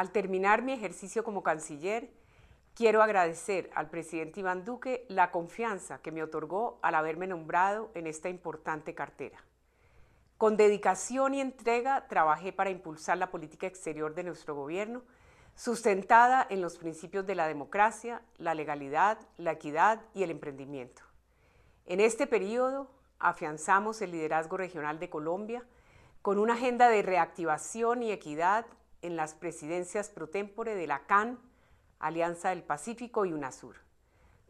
Al terminar mi ejercicio como canciller, quiero agradecer al presidente Iván Duque la confianza que me otorgó al haberme nombrado en esta importante cartera. Con dedicación y entrega trabajé para impulsar la política exterior de nuestro gobierno, sustentada en los principios de la democracia, la legalidad, la equidad y el emprendimiento. En este periodo afianzamos el liderazgo regional de Colombia con una agenda de reactivación y equidad en las presidencias pro tempore de la CAN, Alianza del Pacífico y UNASUR.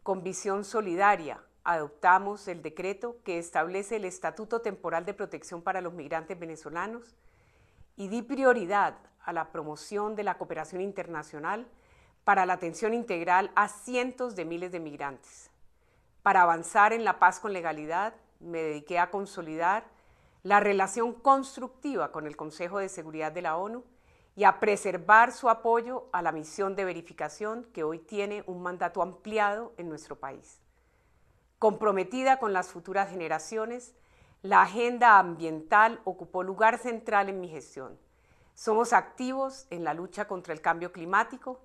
Con visión solidaria, adoptamos el decreto que establece el Estatuto Temporal de Protección para los Migrantes Venezolanos y di prioridad a la promoción de la cooperación internacional para la atención integral a cientos de miles de migrantes. Para avanzar en la paz con legalidad, me dediqué a consolidar la relación constructiva con el Consejo de Seguridad de la ONU y a preservar su apoyo a la misión de verificación que hoy tiene un mandato ampliado en nuestro país. Comprometida con las futuras generaciones, la agenda ambiental ocupó lugar central en mi gestión. Somos activos en la lucha contra el cambio climático,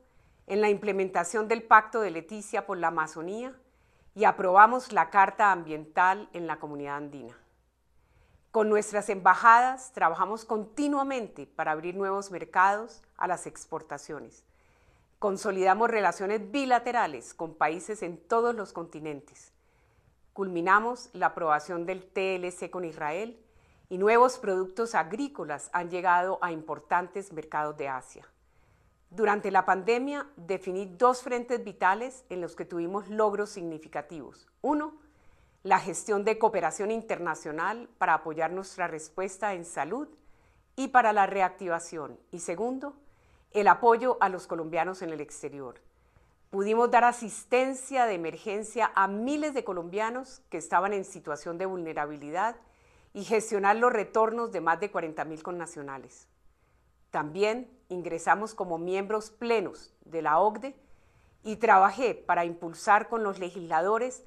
en la implementación del Pacto de Leticia por la Amazonía y aprobamos la Carta Ambiental en la Comunidad Andina. Con nuestras embajadas trabajamos continuamente para abrir nuevos mercados a las exportaciones. Consolidamos relaciones bilaterales con países en todos los continentes. Culminamos la aprobación del TLC con Israel y nuevos productos agrícolas han llegado a importantes mercados de Asia. Durante la pandemia definí dos frentes vitales en los que tuvimos logros significativos. Uno, la gestión de cooperación internacional para apoyar nuestra respuesta en salud y para la reactivación. Y segundo, el apoyo a los colombianos en el exterior. Pudimos dar asistencia de emergencia a miles de colombianos que estaban en situación de vulnerabilidad y gestionar los retornos de más de 40.000 connacionales. También ingresamos como miembros plenos de la OCDE y trabajé para impulsar con los legisladores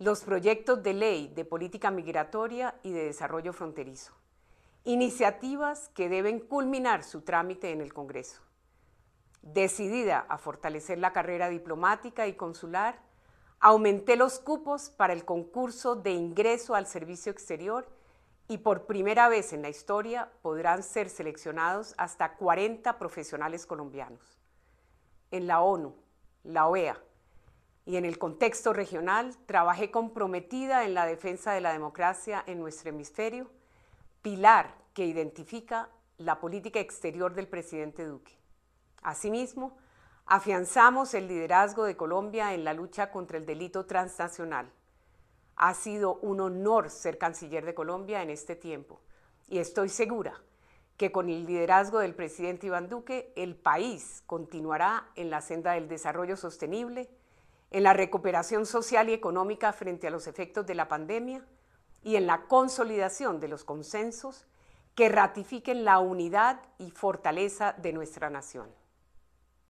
los proyectos de ley de política migratoria y de desarrollo fronterizo, iniciativas que deben culminar su trámite en el Congreso. Decidida a fortalecer la carrera diplomática y consular, aumenté los cupos para el concurso de ingreso al servicio exterior y por primera vez en la historia podrán ser seleccionados hasta 40 profesionales colombianos. En la ONU, la OEA, y en el contexto regional trabajé comprometida en la defensa de la democracia en nuestro hemisferio, pilar que identifica la política exterior del presidente Duque. Asimismo, afianzamos el liderazgo de Colombia en la lucha contra el delito transnacional. Ha sido un honor ser canciller de Colombia en este tiempo y estoy segura que con el liderazgo del presidente Iván Duque el país continuará en la senda del desarrollo sostenible, en la recuperación social y económica frente a los efectos de la pandemia y en la consolidación de los consensos que ratifiquen la unidad y fortaleza de nuestra nación.